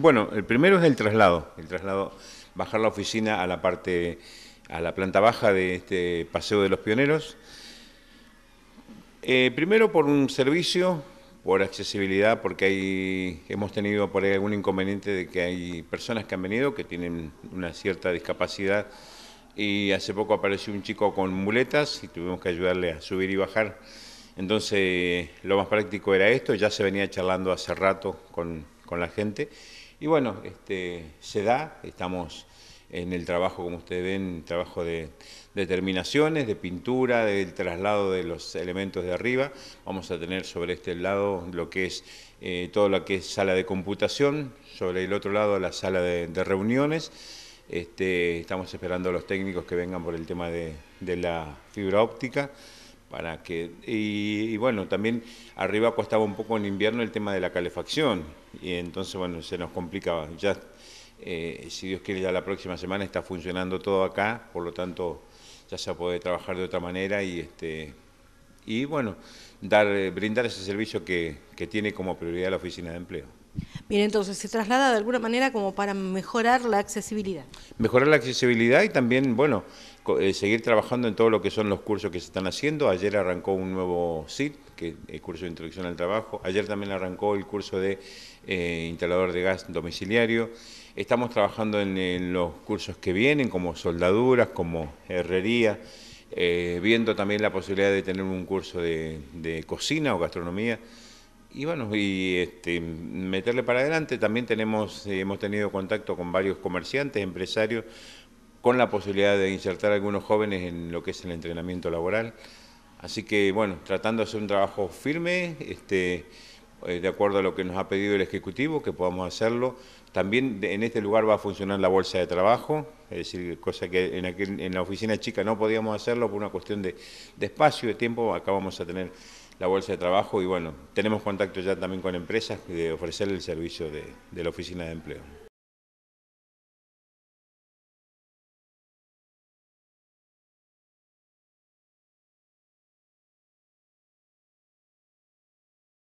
Bueno, el primero es el traslado, el traslado, bajar la oficina a la parte, a la planta baja de este Paseo de los Pioneros. Eh, primero por un servicio, por accesibilidad, porque hemos tenido por ahí algún inconveniente de que hay personas que han venido que tienen una cierta discapacidad y hace poco apareció un chico con muletas y tuvimos que ayudarle a subir y bajar. Entonces lo más práctico era esto, ya se venía charlando hace rato con, con la gente y bueno, este, se da, estamos en el trabajo, como ustedes ven, trabajo de determinaciones, de pintura, del traslado de los elementos de arriba. Vamos a tener sobre este lado lo que es eh, todo lo que es sala de computación, sobre el otro lado la sala de, reuniones. Este, estamos esperando a los técnicos que vengan por el tema de la fibra óptica para que y, bueno también arriba costaba un poco en invierno el tema de la calefacción y entonces bueno se nos complicaba, ya eh, si Dios quiere ya la próxima semana está funcionando todo acá por lo tanto ya se puede trabajar de otra manera y este y bueno dar eh, brindar ese servicio que, que tiene como prioridad la oficina de empleo Bien, entonces se traslada de alguna manera como para mejorar la accesibilidad. Mejorar la accesibilidad y también, bueno, eh, seguir trabajando en todo lo que son los cursos que se están haciendo. Ayer arrancó un nuevo SIT, que es el curso de introducción al trabajo. Ayer también arrancó el curso de eh, instalador de gas domiciliario. Estamos trabajando en, los cursos que vienen, como soldaduras, como herrería, eh, viendo también la posibilidad de tener un curso de cocina o gastronomía. Y bueno, y este, meterle para adelante, también tenemos, eh, hemos tenido contacto con varios comerciantes, empresarios, con la posibilidad de insertar a algunos jóvenes en lo que es el entrenamiento laboral. Así que bueno, tratando de hacer un trabajo firme, este, eh, de acuerdo a lo que nos ha pedido el Ejecutivo, que podamos hacerlo. También en este lugar va a funcionar la bolsa de trabajo, es decir, cosa que en, aquel, en la oficina chica no podíamos hacerlo por una cuestión de, de espacio, de tiempo, acá vamos a tener la bolsa de trabajo y bueno, tenemos contacto ya también con empresas de ofrecer el servicio de, de la oficina de empleo.